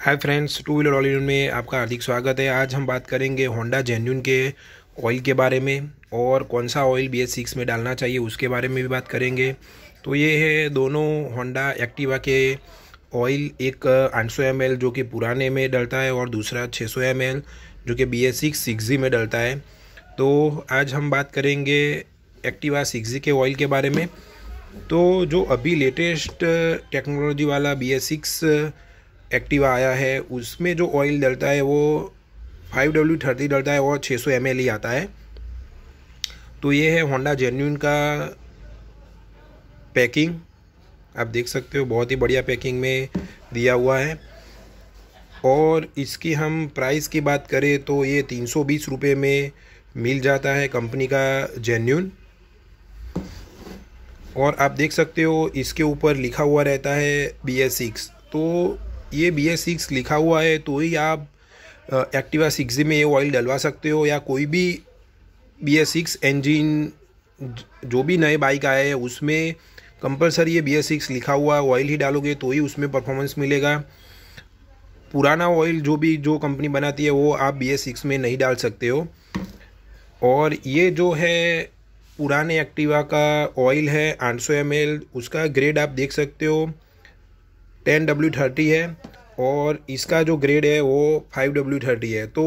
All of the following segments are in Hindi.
हाय फ्रेंड्स टू व्हीलर ऑल में आपका हार्दिक स्वागत है आज हम बात करेंगे होंडा जेन्यून के ऑयल के बारे में और कौन सा ऑयल बी सिक्स में डालना चाहिए उसके बारे में भी बात करेंगे तो ये है दोनों होंडा एक्टिवा के ऑयल एक 800 सौ जो कि पुराने में डलता है और दूसरा 600 सौ जो कि B S six six G में डलता है तो आज हम बात करेंगे एक्टिवा सिक्स जी के ऑयल के बारे में तो जो अभी लेटेस्ट टेक्नोलॉजी वाला बी एस सिक्स एक्टिवा आया है उसमें जो ऑयल डलता है वो फाइव डब्ल्यू थर्टी डलता है और छः सौ एम ही e आता है तो ये है होंडा जेन्यून का पैकिंग आप देख सकते हो बहुत ही बढ़िया पैकिंग में दिया हुआ है और इसकी हम प्राइस की बात करें तो ये तीन सौ बीस रुपये में मिल जाता है कंपनी का जेन्यून और आप देख सकते हो इसके ऊपर लिखा हुआ रहता है बी एस सिक्स तो ये बी एस सिक्स लिखा हुआ है तो ही आप एक्टिवा सिक्स में ये ऑयल डलवा सकते हो या कोई भी बी एस सिक्स इंजिन जो भी नए बाइक आए हैं उसमें कंपलसरी ये बी एस सिक्स लिखा हुआ है ऑयल ही डालोगे तो ही उसमें परफॉर्मेंस मिलेगा पुराना ऑयल जो भी जो कंपनी बनाती है वो आप बी एस सिक्स में नहीं डाल सकते हो और ये जो है पुराने एक्टिवा का ऑयल है 800 सौ उसका ग्रेड आप देख सकते हो टेन डब्ल्यू थर्टी है और इसका जो ग्रेड है वो फाइव डब्ल्यू थर्टी है तो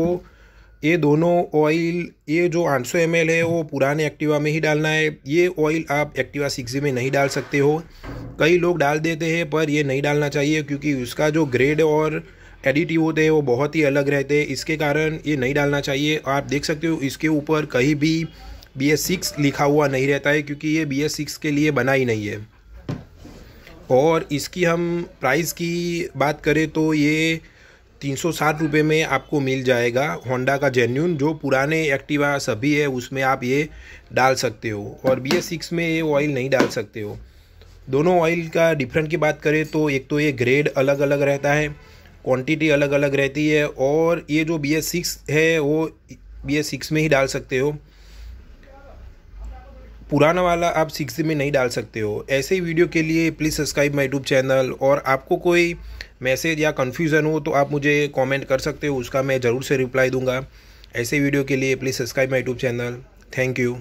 ये दोनों ऑयल ये जो 800 एम है वो पुराने एक्टिवा में ही डालना है ये ऑयल आप एक्टिवा सिक्स में नहीं डाल सकते हो कई लोग डाल देते हैं पर ये नहीं डालना चाहिए क्योंकि उसका जो ग्रेड और एडिटिव होते हैं वो बहुत ही अलग रहते हैं इसके कारण ये नहीं डालना चाहिए आप देख सकते हो इसके ऊपर कहीं भी बी एस सिक्स लिखा हुआ नहीं रहता है क्योंकि ये बी एस सिक्स के लिए बना ही नहीं है और इसकी हम प्राइस की बात करें तो ये तीन सौ साठ रुपये में आपको मिल जाएगा होंडा का जेन्यून जो पुराने एक्टिवा सभी है उसमें आप ये डाल सकते हो और बी एस सिक्स में ये ऑयल नहीं डाल सकते हो दोनों ऑयल का डिफरेंट की बात करें तो एक तो ये ग्रेड अलग अलग रहता है क्वांटिटी अलग अलग रहती है और ये जो बी एस सिक्स है वो बी एस सिक्स में ही डाल सकते हो पुराना वाला आप सिक्स में नहीं डाल सकते हो ऐसे ही वीडियो के लिए please subscribe my YouTube channel और आपको कोई मैसेज या कन्फ्यूज़न हो तो आप मुझे कमेंट कर सकते हो उसका मैं ज़रूर से रिप्लाई दूंगा ऐसे वीडियो के लिए please subscribe my YouTube channel thank you